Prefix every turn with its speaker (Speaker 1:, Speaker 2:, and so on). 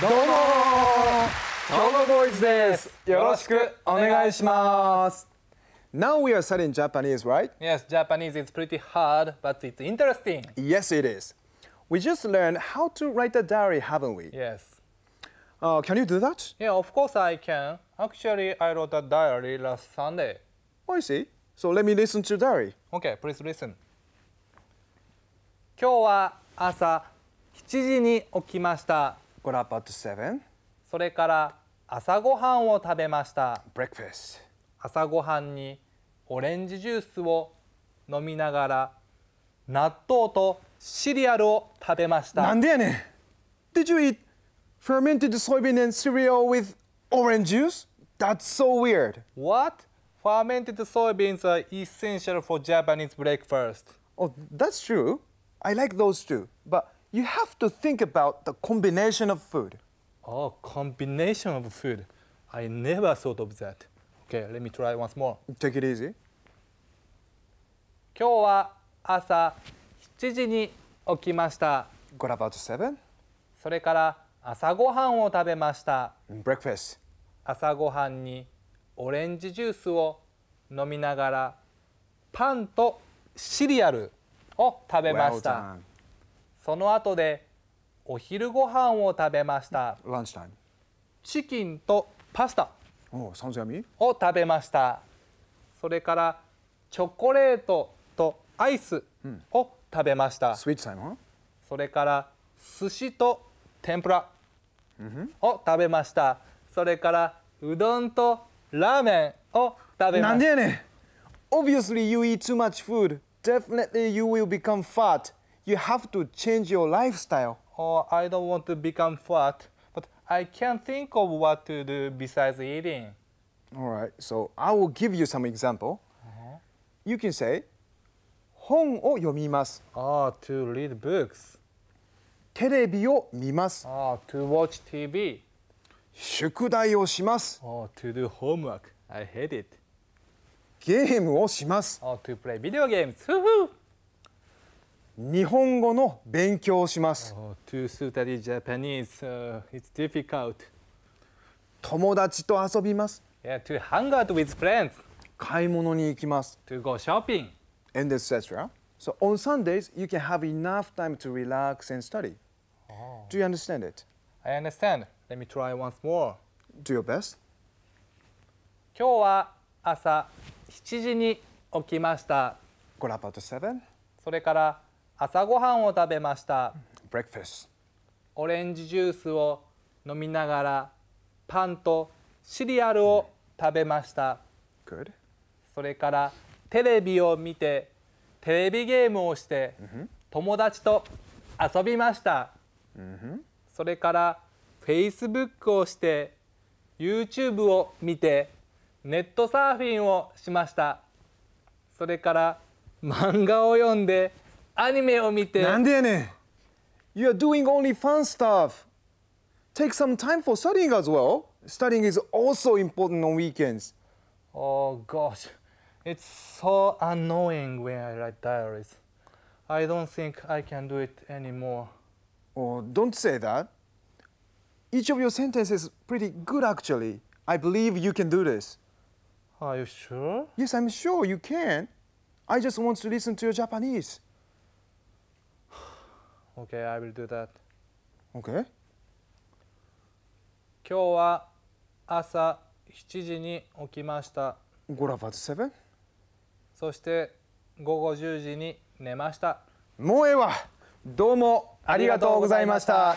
Speaker 1: どうもーボーイズですよろしくお願
Speaker 2: いします Now we are studying Japanese, right?
Speaker 1: Yes, Japanese is pretty hard, but it's interesting.
Speaker 2: Yes, it is. We just learned how to write a diary, haven't we?
Speaker 1: Yes. Uh, can you do that? Yeah, of course I can. Actually, I wrote a diary last Sunday. Oh, I see. So
Speaker 2: let me listen to diary.
Speaker 1: Okay, please listen. 今日は朝7時に起きました。got up at 7. それから朝ごはんを食べました。Breakfast. 朝ごはんにオレンジジュースを飲みながら納豆とシリアルを食べました。なんでやねん
Speaker 2: Did you eat fermented soybean and cereal with orange juice? That's so
Speaker 1: weird. What? Fermented soybeans are essential for Japanese breakfast. Oh,
Speaker 2: that's true. I like those too. But you
Speaker 1: have to think about the combination of food. Oh, combination of food. I never thought of that. Okay, let me try once more. Take it easy. 今日は朝7時に起きました。Got about seven. それから朝ごはんを食べました。Breakfast. 朝ごはんにオレンジジュースを飲みながらパンとシリアルを食べました。Well その後でお昼ご飯を食べました。チキンとパスタを食べました。それからチョコレートとアイスを食べました。それから寿司と天ぷらを食べました。それからうどんとラーメンを食べました。なんでやねん
Speaker 2: Obviously you eat too much food. Definitely you will become fat. you have to change your lifestyle.
Speaker 1: Or oh, I don't want to become fat, but I can't think of what to do besides eating. All
Speaker 2: right, so I will give you some example. Uh -huh. You can say, 本を読みます。Ah, oh, to read books. テレビを見ます。
Speaker 1: Ah, oh, to watch TV. 宿題をします。Oh, to do homework. I hate it. ゲームをします。Oh, to play video games. 日本語の勉強をします。Oh, to study Japanese,、uh, it's difficult.
Speaker 2: 友達と遊びます。
Speaker 1: Yeah, to hang out with friends. 買い物に行きます。To go shopping. And etc.
Speaker 2: So on Sundays, you can have enough time to relax and study. Oh. Do you understand
Speaker 1: it? I understand. Let me try once more. Do your best. 今日は朝7時に起きました。Got up at 7. それから朝ごはんを食べました。Breakfast. オレンジジュースを飲みながらパンとシリアルを食べました。Good. それからテレビを見てテレビゲームをして、友達と遊びました。Mm hmm. それから Facebook をして YouTube を見てネットサーフィンをしました。それから漫画を読んで anime アニメを見てなんでやねん
Speaker 2: You are doing only fun stuff Take some time for studying as well Studying is also important on weekends
Speaker 1: Oh gosh It's so annoying when I write diaries I don't think I can do it anymore
Speaker 2: Oh, don't say that Each of your sentences is pretty good actually I believe you can do this
Speaker 1: Are you sure?
Speaker 2: Yes, I'm sure you can. I just want to listen to your Japanese.
Speaker 1: Okay, I will do that. Okay. 今日は朝7時に起きました。そして午後10時に寝ました。もうええわ。どうもありがとうございました。